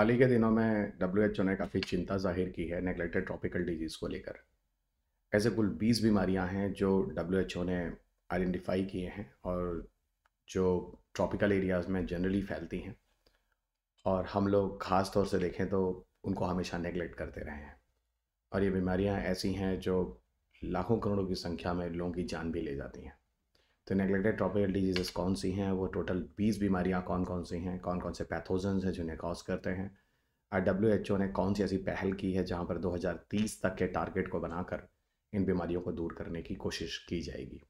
हाल ही के दिनों में डब्ल्यू एच ओ ने काफ़ी चिंता जाहिर की है नेगलेक्टेड ट्रॉपिकल डिजीज़ को लेकर ऐसे कुल 20 बीमारियां हैं जो डब्ल्यू एच ओ ने आइडेंटिफाई किए हैं और जो ट्रॉपिकल एरियाज़ में जनरली फैलती हैं और हम लोग ख़ास तौर से देखें तो उनको हमेशा नेगलेक्ट करते रहे हैं और ये बीमारियां ऐसी हैं जो लाखों करोड़ों की संख्या में लोगों की जान भी ले जाती हैं तो नेग्लेक्टेड ट्रॉपिकल डिजीजेस कौन सी हैं वो टोटल बीस बीमारियाँ कौन कौन सी हैं कौन कौन से पैथोजेंस हैं जिन्हें कॉज करते हैं और डब्ल्यू एच ओ ने कौन सी ऐसी पहल की है जहाँ पर 2030 तक के टारगेट को बनाकर इन बीमारियों को दूर करने की कोशिश की जाएगी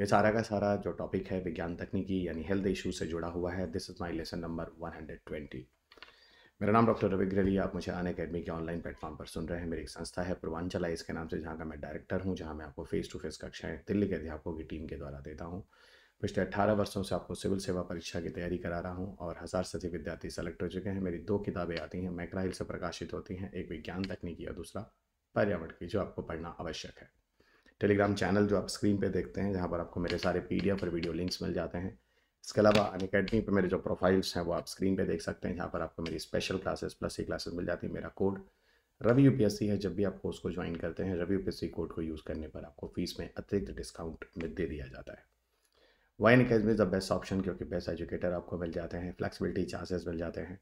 ये सारा का सारा जो टॉपिक है विज्ञान तकनीकी यानी हेल्थ इशू से जुड़ा हुआ है this is my lesson number twenty मेरा नाम डॉक्टर रवि ग्रेली आप मुझे अन अकेडमी के ऑनलाइन प्लेटफॉर्म पर सुन रहे हैं मेरी एक संस्था है पूर्वांचला आई इसके नाम से जहाँ का मैं डायरेक्टर हूँ जहाँ मैं आपको फेस टू फेस कक्षाएं दिल्ली के अध्यापकों की टीम के द्वारा देता हूँ पिछले अट्ठारह वर्षों से आपको सिविल सेवा परीक्षा की तैयारी करा रहा हूँ और हज़ार से अधिक विद्यार्थी सेलेक्ट हो चुके हैं मेरी दो किताबें आती हैं हिल से प्रकाशित होती हैं एक विज्ञान तकनीकी और दूसरा पर्यावरण की जो आपको पढ़ना आवश्यक है टेलीग्राम चैनल जो आप स्क्रीन पर देखते हैं जहाँ पर आपको मेरे सारे पी और वीडियो लिंक्स मिल जाते हैं इसके अलावा अन अकेडमी पर मेरे जो प्रोफाइल्स हैं वो आप स्क्रीन पे देख सकते हैं जहाँ पर आपको मेरी स्पेशल क्लासेस प्लस ही क्लासेस मिल जाती है मेरा कोड रवि यू है जब भी आप कोर्स को ज्वाइन करते हैं रवि यू कोड को यूज़ करने पर आपको फीस में अतिरिक्त डिस्काउंट दे दिया जाता है Unacademy the best option क्योंकि बेस्ट एजुकेटर आपको मिल जाते हैं फ्लैक्सिबिलिटी चार्जेस मिल जाते हैं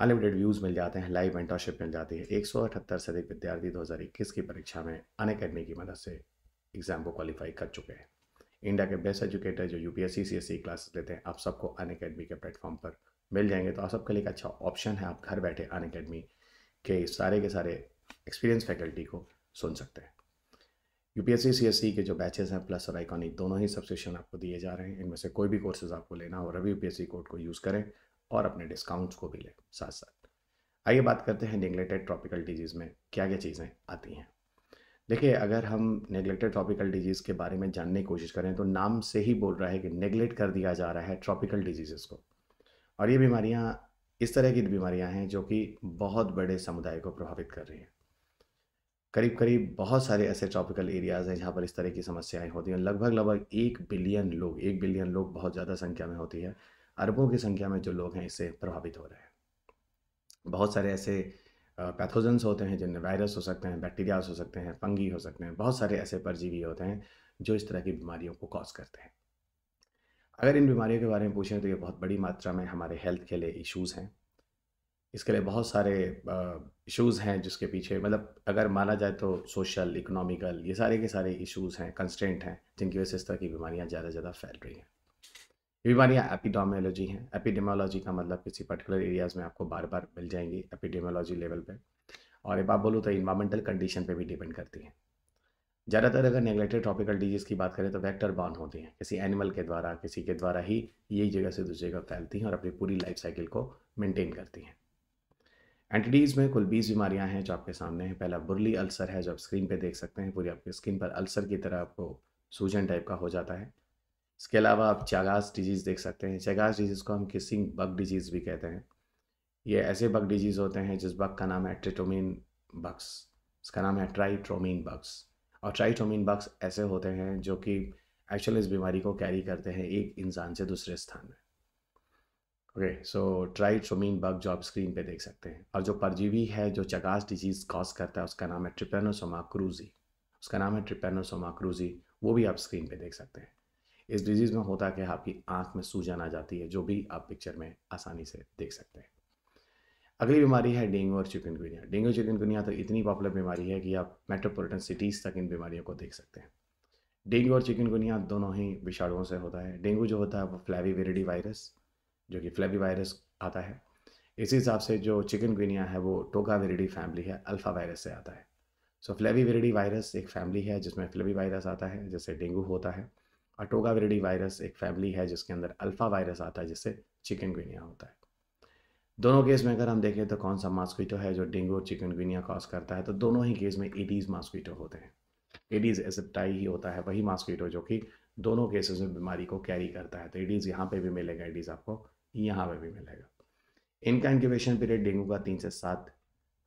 अनलिमिटेड व्यूज़ मिल जाते हैं लाइव मेंटरशिप मिल जाती है एक सौ अठहत्तर से अधिक विद्यार्थी दो की परीक्षा में अन अकेडमी की मदद से एग्ज़ाम को क्वालिफाई कर चुके हैं इंडिया के बेस्ट एजुकेटर जो यूपीएससी सीएससी e क्लासेस लेते हैं आप सबको अन अकेडमी के प्लेटफॉर्म पर मिल जाएंगे तो आप सबके लिए एक अच्छा ऑप्शन है आप घर बैठे अन अकेडमी के सारे के सारे एक्सपीरियंस फैकल्टी को सुन सकते हैं यूपीएससी सीएससी e के जो बैचेस हैं प्लस और आइकॉनिक दोनों ही सब्सक्रिप्शन आपको दिए जा रहे हैं इनमें से कोई भी कोर्सेज आपको लेना हो रवि यूपीएससी कोड को यूज़ करें और अपने डिस्काउंट्स को भी लें साथ साथ आइए बात करते हैं निगलेटेड ट्रॉपिकल डिजीज़ में क्या क्या चीज़ें आती हैं देखिए अगर हम नेग्लेक्टेड ट्रॉपिकल डिजीज़ के बारे में जानने की कोशिश करें तो नाम से ही बोल रहा है कि नेग्लेक्ट कर दिया जा रहा है ट्रॉपिकल डिजीज़ को और ये बीमारियाँ इस तरह की बीमारियाँ हैं जो कि बहुत बड़े समुदाय को प्रभावित कर रही हैं करीब करीब बहुत सारे ऐसे ट्रॉपिकल एरियाज़ हैं जहाँ पर इस तरह की समस्याएं होती हैं लगभग लगभग एक बिलियन लोग एक बिलियन लोग बहुत ज़्यादा संख्या में होती है अरबों की संख्या में जो लोग हैं इससे प्रभावित हो रहे हैं बहुत सारे ऐसे पैथोजेंस होते हैं जिनमें वायरस हो सकते हैं बैक्टीरियाज हो सकते हैं फंगी हो सकते हैं बहुत सारे ऐसे परजीवी होते हैं जो इस तरह की बीमारियों को कॉज करते हैं अगर इन बीमारियों के बारे में पूछें तो ये बहुत बड़ी मात्रा में हमारे हेल्थ के लिए इश्यूज़ हैं इसके लिए बहुत सारे इश्यूज़ हैं जिसके पीछे मतलब अगर माना जाए तो सोशल इकोनॉमिकल ये सारे के सारे इश्यूज़ हैं कंस्टेंट हैं जिनकी वजह से इस तरह की बीमारियाँ ज़्यादा से ज़्यादा फैल रही हैं ये बीमारियाँ एपिडोमियोलॉजी हैं एपिडेमोलॉजी का मतलब किसी पर्टिकुलर एरियाज़ में आपको बार बार मिल जाएंगी एपिडेमोलॉजी लेवल पे और एक आप बोलूँ तो इन्वायरमेंटल कंडीशन पे भी डिपेंड करती हैं ज़्यादातर अगर नेगलेक्टेड ट्रॉपिकल डिजीज़ की बात करें तो वैक्टर बॉर्न होती हैं किसी एनिमल के द्वारा किसी के द्वारा ही एक जगह से दूसरी जगह फैलती हैं और अपनी पूरी लाइफ साइकिल को मेनटेन करती हैं एंटीडीज़ में कुल बीस बीमारियाँ हैं जो आपके सामने हैं पहला बुरली अल्सर है जो आप स्क्रीन पर देख सकते हैं पूरी आपकी स्किन पर अल्सर की तरह आपको सूजन टाइप का हो जाता है इसके अलावा आप चागास डिजीज़ देख सकते हैं चागास डिजीज़ को हम किसिंग बग डिजीज़ भी कहते हैं ये ऐसे बग डिजीज़ होते हैं जिस बग का नाम है ट्रिटोमिन बग्स इसका नाम है ट्राइट्रोमिन बग्स और ट्राइट्रोमिन बग्स ऐसे होते हैं जो कि एक्चुअल इस बीमारी को कैरी करते हैं एक इंसान से दूसरे स्थान में ओके सो ट्राइट्रोमिन बग जो आप स्क्रीन पे देख सकते हैं और जो परजीवी है जो चगास डिजीज़ कॉज करता है उसका नाम है ट्रिपेनोसोमा क्रूजी उसका नाम है ट्रिपेनोसोमा क्रूजी वो भी आप स्क्रीन पे देख सकते हैं इस डिजीज़ में होता है कि आपकी आंख में सूजन आ जाती है जो भी आप पिक्चर में आसानी से देख सकते हैं अगली बीमारी है डेंगू और चिकनगुनिया डेंगू चिकनगुनिया तो इतनी पॉपुलर बीमारी है कि आप मेट्रोपोलिटन सिटीज़ तक इन बीमारियों को देख सकते हैं डेंगू और चिकनगुनिया दोनों ही विषाणुओं से होता है डेंगू जो होता है वो वेरिडी वायरस जो कि फ्लैवी वायरस आता है इसी हिसाब से जो चिकनगुनिया है वो वेरिडी फैमिली है अल्फ़ा वायरस से आता है सो वेरिडी वायरस एक फैमिली है जिसमें फ्लेवी वायरस आता है जैसे डेंगू होता है अटोगाविरिडी वायरस एक फैमिली है जिसके अंदर अल्फा वायरस आता है जिससे चिकनगुनिया होता है दोनों केस में अगर हम देखें तो कौन सा मास्किटो है जो डेंगू और चिकनगुनिया कॉज करता है तो दोनों ही केस में एडीज मास्किटो होते हैं एडीज एसेप्टाई ही होता है वही मास्किटो जो कि दोनों केसेस में बीमारी को कैरी करता है तो एडीज यहाँ पे भी मिलेगा एडीज आपको यहाँ पे भी मिलेगा इनका इंक्यूबेशन पीरियड डेंगू का तीन से सात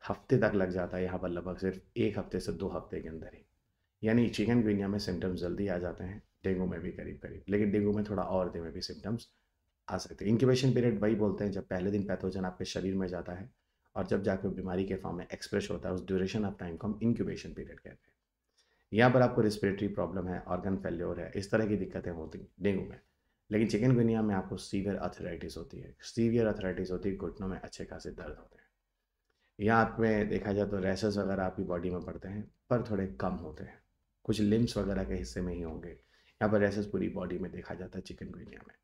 हफ्ते तक लग जाता है यहाँ पर लगभग सिर्फ एक हफ्ते से दो हफ्ते के अंदर ही यानी चिकन गुनिया में सिम्टम्स जल्दी आ जाते हैं डेंगू में भी करीब करीब लेकिन डेंगू में थोड़ा और दिन में भी सिम्टम्स आ सकते हैं इंक्यूबेशन पीरियड वही बोलते हैं जब पहले दिन पैथोजन आपके शरीर में जाता है और जब जाकर बीमारी के फॉर्म में एक्सप्रेस होता है उस ड्यूरेशन ऑफ टाइम को हम इंक्यूबेशन पीरियड कहते हैं यहाँ पर आपको रेस्पिरेटरी प्रॉब्लम है ऑर्गन फेल्योर है इस तरह की दिक्कतें होती हैं डेंगू में लेकिन चिकनगुनिया में आपको सीवियर अथराइटिस होती है सीवियर अथराइटिस होती है घुटनों में अच्छे खासे दर्द होते हैं यहाँ आप में देखा जाए तो रैसेस वगैरह आपकी बॉडी में पड़ते हैं पर थोड़े कम होते हैं कुछ लिम्स वगैरह के हिस्से में ही होंगे यहाँ पर रेसेस पूरी बॉडी में देखा जाता है चिकनगुनिया में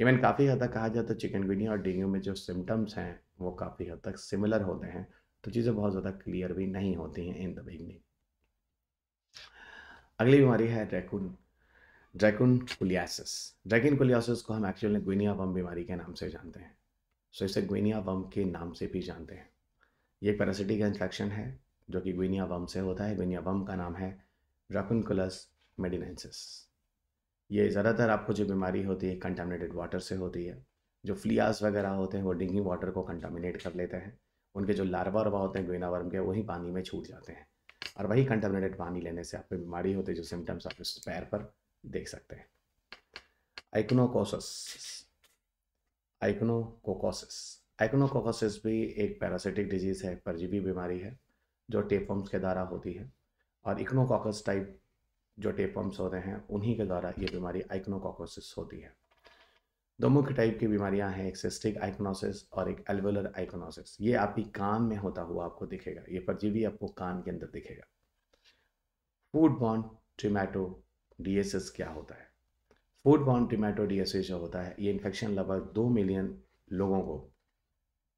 इवन काफ़ी हद तक कहा जाता है चिकनगुनिया और डेंगू में जो सिम्टम्स हैं वो काफ़ी हद तक सिमिलर होते हैं तो चीज़ें बहुत ज़्यादा क्लियर भी नहीं होती हैं इन द बिगनिंग अगली बीमारी है ड्रैकुन ड्रैकुन कुलियासिस ड्रैकिन कुलियासिस को हम एक्चुअली गुनिया बम बीमारी के नाम से जानते हैं सो इसे गुनिया बम के नाम से भी जानते हैं ये पैरासिटिक इन्फेक्शन है जो कि गुनिया बम से होता है गुनिया बम का नाम है ड्रैकुनकुलस मेडिनेंसिस ये ज़्यादातर आपको जो बीमारी होती है कंटामिनेटेड वाटर से होती है जो फ्लियास वगैरह होते हैं वो ड्रिंकिंग वाटर को कंटामिनेट कर लेते हैं उनके जो लार्वा वर्वा होते हैं गोइना वर्म के वही पानी में छूट जाते हैं और वही कंटामिनेटेड पानी लेने से आपको बीमारी होती है जो सिम्टम्स आप इस पैर पर देख सकते हैं आइकनोकोसिस आइकनोकोकोसिस आइकनोकोकोसिस भी एक पैरासिटिक डिजीज़ है परजीवी बीमारी है जो टेपम्स के द्वारा होती है और इकनोकोकस टाइप जो टेपम्स होते हैं उन्हीं के द्वारा ये बीमारी आइकनोकॉकोसिस होती है दो मुख्य टाइप की बीमारियां हैं एक सिस्टिक आइकोनोसिस और एक एल्वेलर आइकोनोसिस ये आपकी कान में होता हुआ आपको दिखेगा ये परजीवी आपको कान के अंदर दिखेगा फूड बॉन्ड ट्रीमैटो डीएसएस क्या होता है फूड बॉन्ड ट्रीमैटो डीएसएस जो होता है ये इन्फेक्शन लगभग दो मिलियन लोगों को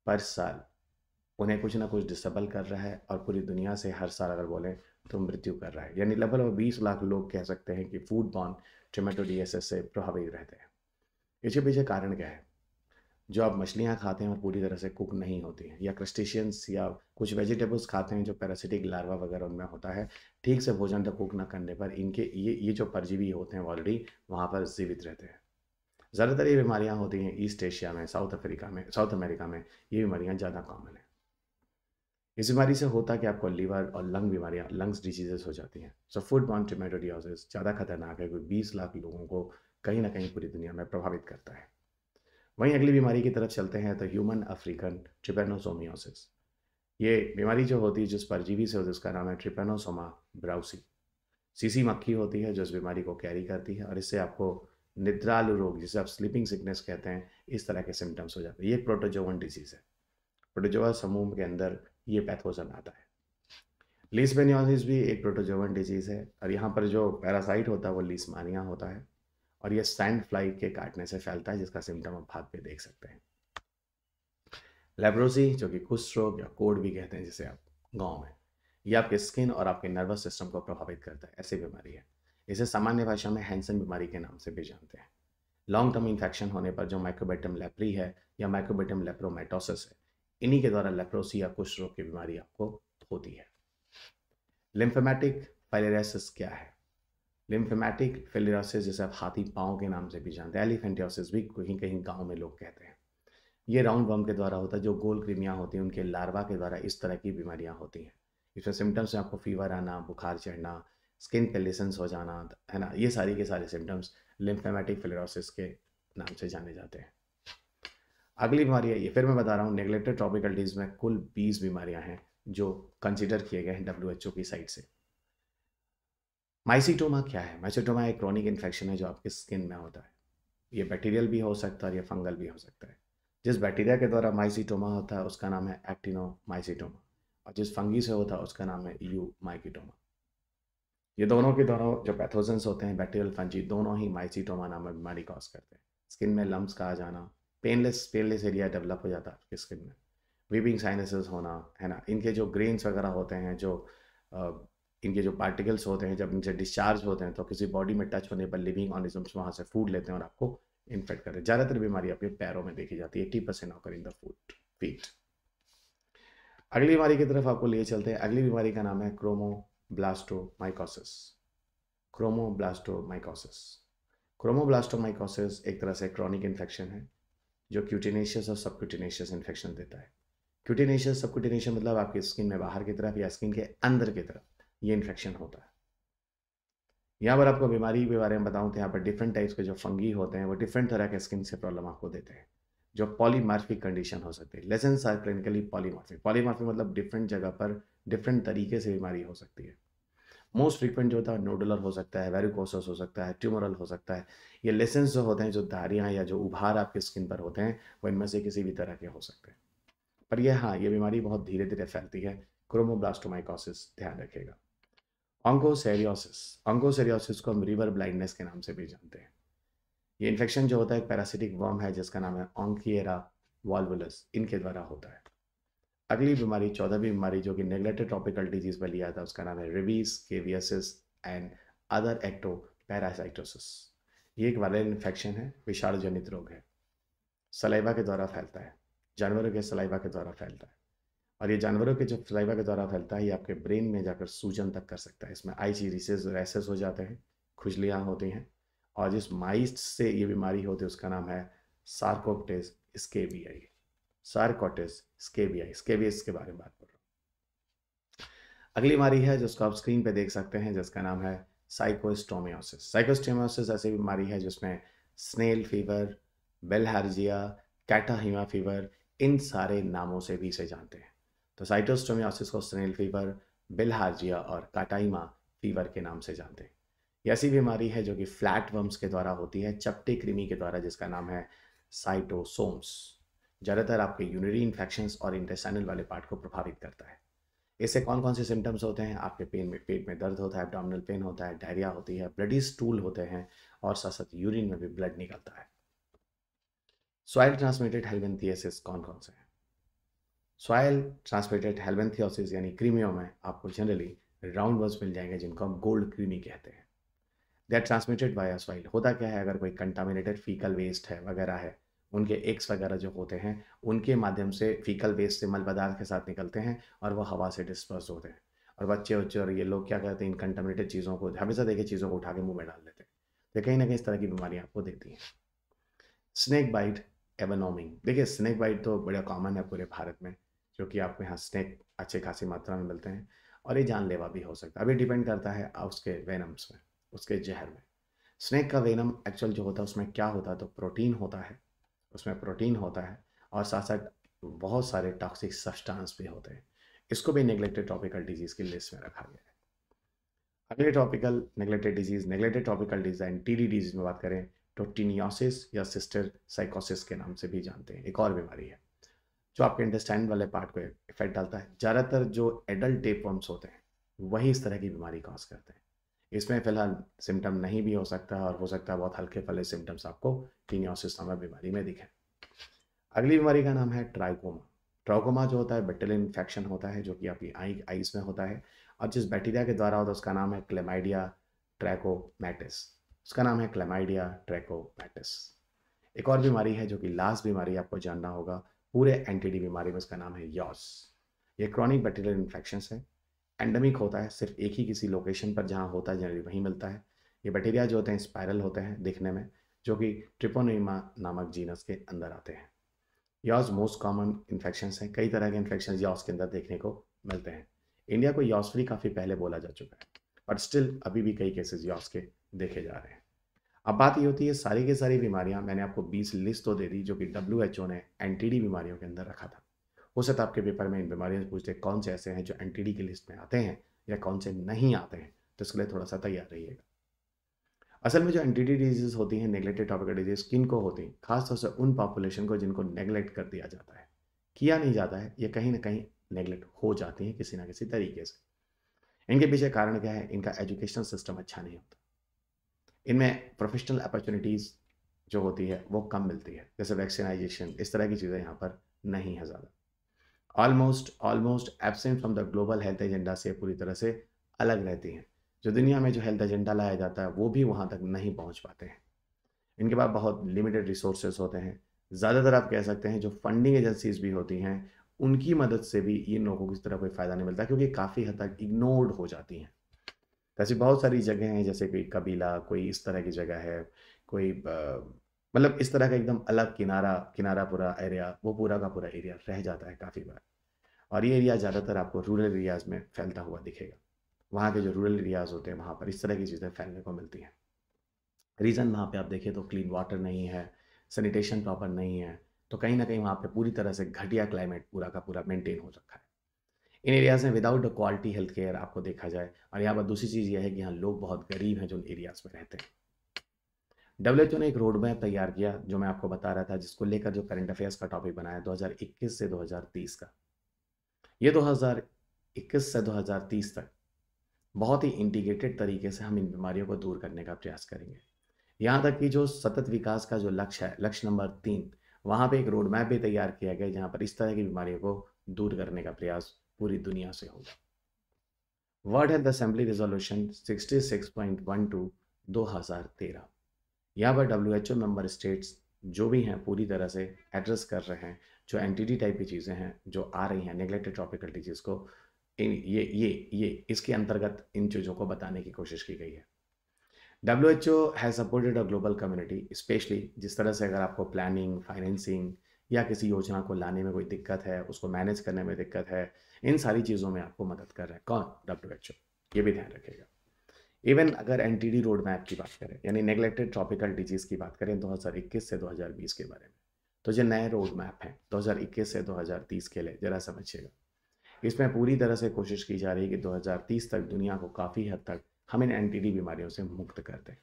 पर साल उन्हें कुछ ना कुछ डिसेबल कर रहा है और पूरी दुनिया से हर साल अगर बोलें तो मृत्यु कर रहा है यानी लगभग बीस लाख लोग कह सकते हैं कि फूड बॉन्ड टोमेटो डीएसएस से प्रभावित रहते हैं इसके पीछे कारण क्या है जो आप मछलियाँ खाते हैं और पूरी तरह से कुक नहीं होती हैं या क्रस्टेशियंस या कुछ वेजिटेबल्स खाते हैं जो पैरासिटिक लार्वा वगैरह उनमें होता है ठीक से भोजन तक कुक ना करने पर इनके ये ये जो परजीवी होते हैं ऑलरेडी वहाँ पर जीवित रहते हैं ज़्यादातर ये बीमारियाँ होती हैं ईस्ट एशिया में साउथ अफ्रीका में साउथ अमेरिका में ये बीमारियाँ ज़्यादा कॉमन है इस बीमारी से होता कि आपको लीवर और लंग बीमारियाँ लंग्स डिजीजेस हो जाती हैं सो फूड बॉन टिमेटोडियोसिस ज़्यादा खतरनाक है कोई बीस लाख लोगों को कहीं ना कहीं पूरी दुनिया में प्रभावित करता है वहीं अगली बीमारी की तरफ चलते हैं तो ह्यूमन अफ्रीकन ट्रिपेनोसोमियोसिस ये बीमारी जो होती है जिस परजीवी से होती है उसका नाम है ट्रिपेनोसोमा ब्राउसी सीसी मक्खी होती है जो इस बीमारी को कैरी करती है और इससे आपको निद्रालु रोग जिसे आप स्लीपिंग सिकनेस कहते हैं इस तरह के सिम्टम्स हो जाते हैं ये एक प्रोटोजोवन डिजीज़ है प्रोटोजोवा समूह के अंदर ये पैथोजन आता है लीसमेनियोसिस भी एक प्रोटोजोवन डिजीज़ है और यहाँ पर जो पैरासाइट होता है वो लीसमानिया होता है और ये सैंड फ्लाई के काटने से फैलता है जिसका सिम्टम आप भाग पे देख सकते हैं लेब्रोजी जो कि कुछ रोग या कोड भी कहते हैं जिसे आप गाँव में ये आपके स्किन और आपके नर्वस सिस्टम को प्रभावित करता है ऐसी बीमारी है इसे सामान्य भाषा में हैंसन बीमारी के नाम से भी जानते हैं लॉन्ग टर्म इन्फेक्शन होने पर जो माइक्रोबेटम लेप्री है या माइक्रोबेटम लेप्रोमेटोसिस है इन्हीं के द्वारा लेप्रोसी या कुछ रोग की बीमारी आपको होती है लिम्फेमेटिक फेलेरासिस क्या है लिम्फेमेटिक फेलेरासिस जैसे आप हाथी पाओ के नाम से भी जानते हैं एलिफेंटियासिस भी कहीं कहीं गाँव में लोग कहते हैं ये राउंड बम के द्वारा होता है जो गोल क्रीमियाँ होती हैं उनके लार्वा के द्वारा इस तरह की बीमारियाँ होती हैं इसमें सिम्टम्स में आपको फीवर आना बुखार चढ़ना स्किन पेलिसेंस हो जाना है ना ये सारी के सारे सिम्टम्स लिम्फेमेटिक फेलेरासिस के नाम से जाने जाते हैं अगली बीमारी आई है फिर मैं बता रहा हूँ नेगलेक्टेड ट्रॉपिकल डिजीज में कुल बीस बीमारियाँ हैं जो कंसिडर किए गए हैं डब्ल्यू एच ओ की साइड से माइसीटोमा क्या है माइसीटोमा एक क्रॉनिक इन्फेक्शन है जो आपके स्किन में होता है ये बैक्टीरियल भी हो सकता है और ये फंगल भी हो सकता है जिस बैक्टीरिया के द्वारा माइसीटोमा होता है उसका नाम है एक्टिनो माइसीटोमा और जिस फंगी से होता है उसका नाम है यू माइकीटोमा ये दोनों के दोनों जो पैथोजेंस होते हैं बैक्टीरियल फंजी दोनों ही माइसीटोमा नामक बीमारी कॉज करते हैं स्किन में लम्ब का आ जाना पेनलेस पेनलेस एरिया डेवलप हो जाता है स्किन में वीबिंग साइनसेस होना है ना इनके जो ग्रेन्स वगैरह होते हैं जो आ, इनके जो पार्टिकल्स होते हैं जब इनसे डिस्चार्ज होते हैं तो किसी बॉडी में टच होने पर लिविंग ऑर्निजम्स वहाँ से फूड लेते हैं और आपको इन्फेक्ट करते हैं ज़्यादातर बीमारी आपके पैरों में देखी जाती है eighty percent offer in the food feet अगली बीमारी की तरफ आपको लिए चलते हैं अगली बीमारी का नाम है chromo chromoblastomycosis chromoblastomycosis एक तरह से क्रॉनिक इन्फेक्शन है जो क्यूटिनेशियस और सबक्यूटिनेशियस इन्फेक्शन देता है क्यूटिनेशियस सबक्यूटिनेशियस मतलब आपकी स्किन में बाहर की तरफ या स्किन के अंदर की तरफ ये इन्फेक्शन होता है यहाँ पर आपको बीमारी के बारे में बताऊँ तो यहाँ पर डिफरेंट टाइप्स के जो फंगी होते हैं वो डिफरेंट तरह के स्किन से प्रॉब्लम आपको देते हैं जो पॉलीमार्फिक कंडीशन हो सकती है lesions are clinically polymorphic polymorphic मतलब डिफरेंट जगह पर डिफरेंट तरीके से बीमारी हो सकती है मोस्ट फ्रीक्वेंट जो होता है नोडुलर हो सकता है वेरिकोसस हो सकता है ट्यूमरल हो सकता है ये लेसेंस जो होते हैं जो धारियाँ या जो उभार आपके स्किन पर होते हैं वो इनमें से किसी भी तरह के हो सकते हैं पर यह हाँ ये बीमारी बहुत धीरे धीरे फैलती है क्रोमोब्लास्टोमाइकोसिस ध्यान रखेगा ऑंकोसेरियोसिस ऑंकोसेरियोसिस को हम रिवर ब्लाइंडनेस के नाम से भी जानते हैं ये इन्फेक्शन जो होता है पैरासिटिक वर्म है जिसका नाम है ऑंकियरा वॉल्वुलस इनके द्वारा होता है अगली बीमारी चौदहवीं बीमारी जो कि नेग्लेक्टेड ट्रॉपिकल डिजीज में लिया था उसका नाम है रिवीज केवियसिस एंड अदर एक्टो पैरासाइटोसिस ये एक वायरल इन्फेक्शन है विषाणु जनित रोग है सलाइवा के द्वारा फैलता है जानवरों के सलाइवा के द्वारा फैलता है और ये जानवरों के जो सलाइवा के द्वारा फैलता है ये आपके ब्रेन में जाकर सूजन तक कर सकता है इसमें आई चीजेस रैसेस हो जाते हैं खुजलियाँ होती हैं और जिस माइस से ये बीमारी होती है उसका नाम है सार्कोप्टेज आई सार्कोटिस स्केबिया स्केबियस के बारे में बात कर रहा हूँ अगली बीमारी है जिसको आप स्क्रीन पे देख सकते हैं जिसका नाम है साइकोस्टोमियोसिस साइकोस्टोमियोसिस ऐसी बीमारी है जिसमें snail fever bilharzia Katayama fever इन सारे नामों से भी इसे जानते हैं तो साइटोस्टोमियोसिस को स्नेल फीवर बेलहार्जिया और काटाइमा फीवर के नाम से जानते हैं ये ऐसी बीमारी है जो कि फ्लैट वर्म्स के द्वारा होती है चपटे कृमि के द्वारा जिसका नाम है साइटोसोम्स ज़्यादातर आपके यूनरी इन्फेक्शन और इंटेस्टाइनल वाले पार्ट को प्रभावित करता है इससे कौन कौन से सिम्टम्स होते हैं आपके पेन में पेट में दर्द होता है एबडामिनल पेन होता है डायरिया होती है ब्लडी स्टूल होते हैं और साथ साथ यूरिन में भी ब्लड निकलता है सॉयल ट्रांसमिटेड हेल्वेंथियासिस कौन कौन से हैं सॉयल ट्रांसमिटेड हेल्वेंथियासिस यानी क्रीमियो में आपको जनरली राउंड वर्स मिल जाएंगे जिनको हम गोल्ड क्रीमी कहते हैं they are transmitted by soil होता क्या है अगर कोई कंटामिनेटेड फीकल वेस्ट है वगैरह है उनके एक्स वगैरह जो होते हैं उनके माध्यम से फीकल वेस्ट से मल पदार्थ के साथ निकलते हैं और वह हवा से डिस्पर्स होते हैं और बच्चे उच्चे और ये लोग क्या करते हैं इनकन्टामिनेटेड चीज़ों को हमेशा देखे चीज़ों को उठा के मुँह में डाल लेते हैं तो कहीं ना कहीं इस तरह की बीमारियाँ आपको देती हैं स्नैक बाइट एवनोमिंग देखिए स्नैक बाइट तो बड़ा कॉमन है पूरे भारत में क्योंकि आपको यहाँ स्नैक अच्छे खासी मात्रा में मिलते हैं और ये जानलेवा भी हो सकता है अभी डिपेंड करता है उसके वेनम्स में उसके जहर में स्नैक का वेनम एक्चुअल जो होता है उसमें क्या होता है तो प्रोटीन होता है उसमें प्रोटीन होता है और साथ साथ बहुत सारे टॉक्सिक सब्सटेंस भी होते हैं इसको भी नेग्लेक्टेड टॉपिकल डिजीज़ की लिस्ट में रखा गया है अगले topical neglected disease neglected topical design T disease में बात करें तो टीनियोसिस या सिस्टर साइकोसिस के नाम से भी जानते हैं एक और बीमारी है जो आपके इंटेस्टाइन वाले पार्ट को इफेक्ट डालता है ज़्यादातर जो एडल्ट टेप होते हैं वही इस तरह की बीमारी कॉज करते हैं इसमें फिलहाल सिम्टम नहीं भी हो सकता और हो सकता है बहुत हल्के फले सिम्टम्स आपको टीनियोसिस नामक बीमारी में दिखें अगली बीमारी का नाम है ट्राइकोमा ट्राइकोमा जो होता है बैक्टेरियल इन्फेक्शन होता है जो कि आपकी आई आईज में होता है और जिस बैक्टीरिया के द्वारा होता है उसका नाम है क्लेमाइडिया ट्रैकोमैटिस उसका नाम है क्लेमाइडिया ट्रैकोमैटिस एक और बीमारी है जो कि लास्ट बीमारी आपको जानना होगा पूरे एंटीडी बीमारी में उसका नाम है यॉस ये क्रॉनिक बैक्टीरियल इन्फेक्शन है एंडमिक होता है सिर्फ एक ही किसी लोकेशन पर जहाँ होता है जनरली वहीं मिलता है ये बैक्टीरिया जो होते हैं स्पायरल होते हैं दिखने में जो कि ट्रिपोनीमा नामक जीनस के अंदर आते हैं यॉज मोस्ट कॉमन इन्फेक्शन हैं कई तरह के इन्फेक्शन यॉस के अंदर देखने को मिलते हैं इंडिया को यॉस फ्री काफ़ी पहले बोला जा चुका है बट स्टिल अभी भी कई केसेज यॉस के देखे जा रहे हैं अब बात ये होती है सारी की सारी बीमारियां मैंने आपको 20 लिस्ट तो दे दी जो कि डब्ल्यू ने एन बीमारियों के अंदर रखा था हो सकता है आपके पेपर में इन बीमारियों से पूछते कौन से ऐसे हैं जो एन की लिस्ट में आते हैं या कौन से नहीं आते हैं तो इसके लिए थोड़ा सा तैयार रहिएगा असल में जो एन डिजीज होती हैं नेगलेक्टेड टॉपिकल डिजीज किन को होती हैं खासतौर से उन पॉपुलेशन को जिनको नेगलेक्ट कर दिया जाता है किया नहीं जाता है या कहीं ना कहीं नेगलेक्ट हो जाती हैं किसी ना किसी तरीके से इनके पीछे कारण क्या है इनका एजुकेशनल सिस्टम अच्छा नहीं होता इनमें प्रोफेशनल अपॉर्चुनिटीज़ जो होती है वो कम मिलती है जैसे वैक्सीनाइजेशन इस तरह की चीज़ें यहाँ पर नहीं है ज़्यादा almost almost absent from the global health agenda से पूरी तरह से अलग रहती हैं जो दुनिया में जो हेल्थ एजेंडा लाया जाता है वो भी वहाँ तक नहीं पहुँच पाते हैं इनके पास बहुत लिमिटेड रिसोर्सेज होते हैं ज़्यादातर आप कह सकते हैं जो फंडिंग एजेंसीज भी होती हैं उनकी मदद से भी इन लोगों को इस तरह कोई फ़ायदा नहीं मिलता क्योंकि काफ़ी हद तक इग्नोर्ड हो जाती हैं ऐसी बहुत सारी जगह हैं जैसे कोई कबीला कोई इस तरह की जगह है कोई मतलब इस तरह का एकदम अलग किनारा किनारा पूरा एरिया वो पूरा का पूरा एरिया रह जाता है काफ़ी बार और ये एरिया ज़्यादातर आपको रूरल एरियाज़ में फैलता हुआ दिखेगा वहाँ के जो रूरल एरियाज़ होते हैं वहाँ पर इस तरह की चीज़ें फैलने को मिलती हैं रीज़न वहाँ पे आप देखें तो क्लीन वाटर नहीं है सैनिटेशन प्रॉपर नहीं है तो कहीं ना कहीं वहाँ पे पूरी तरह से घटिया क्लाइमेट पूरा का पूरा मेंटेन हो रखा है इन एरियाज़ में without a quality health care आपको देखा जाए और यहाँ पर दूसरी चीज़ यह है कि यहाँ लोग बहुत गरीब हैं जो उन एरियाज़ में रहते हैं डब्ल्यू ने एक रोड मैप तैयार किया जो मैं आपको बता रहा था जिसको लेकर जो करंट अफेयर्स का टॉपिक बनाया 2021 से 2030 का ये 2021 से 2030 तक बहुत ही इंटीग्रेटेड तरीके से हम इन बीमारियों को दूर करने का प्रयास करेंगे यहाँ तक कि जो सतत विकास का जो लक्ष्य है लक्ष्य नंबर तीन वहाँ पर एक रोड मैप भी तैयार किया गया जहाँ पर इस तरह की बीमारियों को दूर करने का प्रयास पूरी दुनिया से होगा वर्ल्ड हेल्थ असेंबली रेजोल्यूशन हजार तेरह या वह W H O member states जो भी हैं पूरी तरह से एड्रेस कर रहे हैं जो एंटिटी टाइप की चीज़ें हैं जो आ रही हैं नेग्लेक्टेड ट्रॉपिकल डिजीज़ को इन ये ये ये इसके अंतर्गत इन चीज़ों को बताने की कोशिश की गई है W H O has supported a global community specially जिस तरह से अगर आपको प्लानिंग फाइनेंसिंग या किसी योजना को लाने में कोई दिक्कत है उसको मैनेज करने में दिक्कत है इन सारी चीज़ों में आपको मदद कर रहे हैं कौन डब्ल्यू एच ओ ये भी ध्यान रखेगा इवन अगर N T D road map की बात करें यानी नेग्लेक्टेड ट्रॉपिकल डिजीज़ की बात करें 2021 से 2020 के बारे में तो जो नए रोड मैप हैं 2021 से 2030 के लिए ज़रा समझिएगा इसमें पूरी तरह से कोशिश की जा रही है कि 2030 तक दुनिया को काफ़ी हद तक हम इन एन बीमारियों से मुक्त कर दें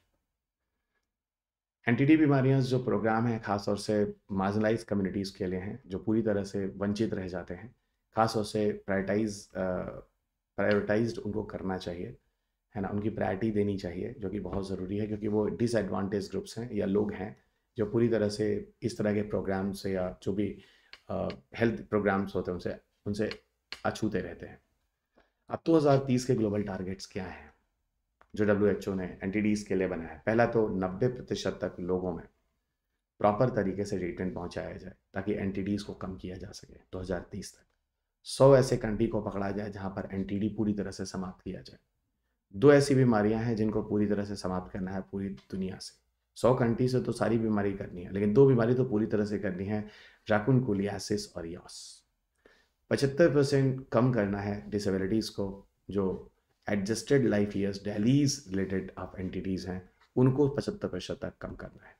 एन बीमारियाँ जो प्रोग्राम हैं खासतौर से मार्जलाइज कम्युनिटीज़ के लिए हैं जो पूरी तरह से वंचित रह जाते हैं खासतौर से प्रायटाइज प्रायोरिटाइज उनको करना चाहिए है ना उनकी प्रायोरिटी देनी चाहिए जो कि बहुत ज़रूरी है क्योंकि वो डिसएडवांटेज ग्रुप्स हैं या लोग हैं जो पूरी तरह से इस तरह के प्रोग्राम से या जो भी हेल्थ प्रोग्राम्स होते हैं उनसे उनसे अछूते रहते हैं अब 2030 के ग्लोबल टारगेट्स क्या हैं जो डब्ल्यू ने एन के लिए बनाया है पहला तो नब्बे प्रतिशत तक लोगों में प्रॉपर तरीके से ट्रीटमेंट पहुंचाया जाए ताकि एन को कम किया जा सके 2030 तक सौ ऐसे कंट्री को पकड़ा जाए जहां पर एन पूरी तरह से समाप्त किया जाए दो ऐसी बीमारियां हैं जिनको पूरी तरह से समाप्त करना है पूरी दुनिया से सौ कंट्री से तो सारी बीमारी करनी है लेकिन दो बीमारी तो पूरी तरह से करनी है राकुन कोलियासिस और यॉस पचहत्तर परसेंट कम करना है डिसेबिलिटीज़ को जो adjusted life years DALYs related of entities हैं उनको पचहत्तर प्रतिशत तक कम करना है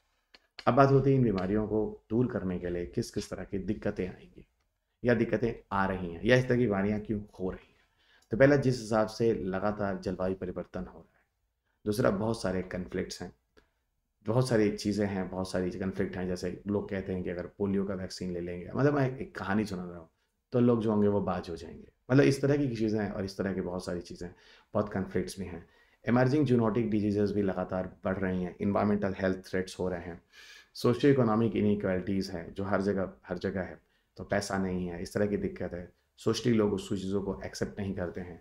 अब बात होती है इन बीमारियों को दूर करने के लिए किस किस तरह की दिक्कतें आएंगी या दिक्कतें आ रही हैं या इस तरह की बीमारियाँ क्यों हो रही हैं तो पहला जिस हिसाब से लगातार जलवायु परिवर्तन हो रहा है दूसरा बहुत सारे कन्फ्लिक्ट हैं बहुत सारी चीज़ें हैं बहुत सारी कन्फ्लिक्ट हैं जैसे लोग कहते हैं कि अगर पोलियो का वैक्सीन ले लेंगे मतलब मैं एक कहानी सुना रहा हूँ तो लोग जो होंगे वो बाज हो जाएंगे मतलब इस तरह की चीज़ें हैं और इस तरह की बहुत सारी चीज़ें बहुत कन्फ्लिक्ट भी हैं एमर्जिंग जूनोटिक डिजीजेज़ भी लगातार बढ़ रही हैं इन्वायरमेंटल हेल्थ थ्रेट्स हो रहे हैं सोशियो इकोनॉमिक इनक्वालिटीज़ हैं जो हर जगह हर जगह है तो पैसा नहीं है इस तरह की दिक्कत है सोशली लोग उस चीज़ों को एक्सेप्ट नहीं करते हैं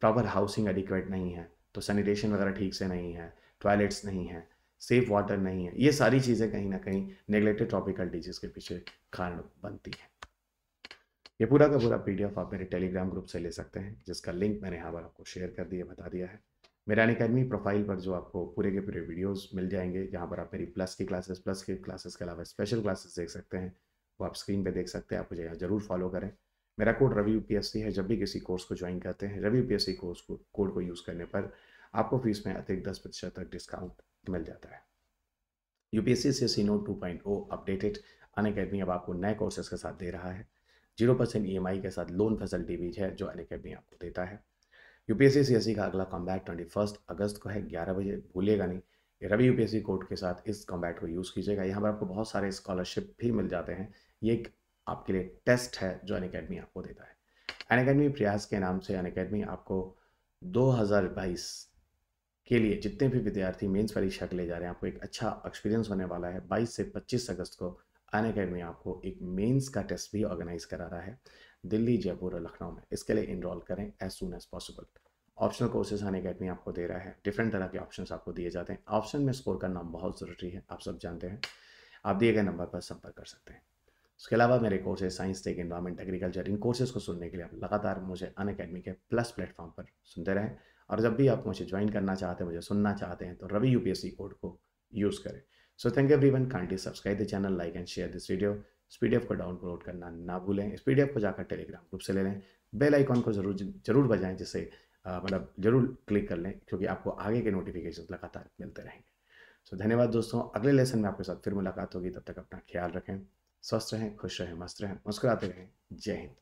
प्रॉपर हाउसिंग एडिक्वेट नहीं है तो सैनिटेशन वगैरह ठीक से नहीं है टॉयलेट्स नहीं है सेफ वाटर नहीं है ये सारी चीज़ें कहीं ना कहीं नेगलेक्टेड ट्रॉपिकल डिजीज के पीछे कारण बनती हैं ये पूरा का पूरा पीडीएफ आप मेरे टेलीग्राम ग्रुप से ले सकते हैं जिसका लिंक मैंने यहाँ पर आपको शेयर कर दिया बता दिया है मेरा अन अकेडमी प्रोफाइल पर जो आपको पूरे के पूरे वीडियोस मिल जाएंगे जहाँ पर आप मेरी प्लस की क्लासेस प्लस की क्लासेस के अलावा स्पेशल क्लासेस देख सकते हैं वो आप स्क्रीन पे देख सकते हैं आप मुझे यहाँ जरूर फॉलो करें मेरा कोड रवि यूपीएससी है जब भी किसी कोर्स को ज्वाइन करते हैं रवि यूपीएससी कोर्स को कोड को यूज़ करने पर आपको फीस में अतिरिक्त दस प्रतिशत तक डिस्काउंट मिल जाता है UPSC S C note two point O updated Unacademy अब आपको नए कोर्सेज के साथ दे रहा है zero percent E M I के साथ लोन फैसिलिटी भी है जो अन अकेडमी आपको देता है यूपीएससी सी e का अगला कॉम्बैट ट्वेंटी फर्स्ट अगस्त को है ग्यारह बजे भूलिएगा नहीं रवि यूपीएससी कोड के साथ इस कॉम्बैट को यूज़ कीजिएगा यहाँ पर आपको बहुत सारे स्कॉलरशिप भी मिल जाते हैं ये एक आपके लिए टेस्ट है जो अन अकेडमी आपको देता है अन अकेडमी प्रयास के नाम से अन अकेडमी आपको 2022 के लिए जितने भी विद्यार्थी मेंस परीक्षा के लिए जा रहे हैं आपको एक अच्छा एक्सपीरियंस होने वाला है 22 से 25 अगस्त को अन अकेडमी आपको एक मेंस का टेस्ट भी ऑर्गेनाइज करा रहा है दिल्ली जयपुर और लखनऊ में इसके लिए इनरोल करें as soon as possible optional courses Unacademy आपको दे रहा है डिफरेंट तरह के ऑप्शन आपको दिए जाते हैं ऑप्शन में स्कोर करना बहुत ज़रूरी है आप सब जानते हैं आप दिए गए नंबर पर संपर्क कर सकते हैं उसके अलावा मेरे courses science tech environment agriculture इन कोर्सेज को सुनने के लिए आप लगातार मुझे अन अकेडमी के प्लस प्लेटफॉर्म पर सुनते रहें और जब भी आप मुझे ज्वाइन करना चाहते हैं मुझे सुनना चाहते हैं तो रवि यू कोड को यूज़ करें सो थैंक एवरी वन कांटी subscribe the channel like and share this video इस पी को डाउनलोड करना ना भूलें इस पी को जाकर टेलीग्राम ग्रुप से ले लें बेल आइकॉन को जरूर जरूर बजाएं जिससे मतलब जरूर क्लिक कर लें क्योंकि आपको आगे के नोटिफिकेशन लगातार मिलते रहेंगे सो so, धन्यवाद दोस्तों अगले लेसन में आपके साथ फिर मुलाकात होगी तब तक अपना ख्याल रखें स्वस्थ रहें खुश रहें मस्त रहें मुस्कुराते रहें जय हिंद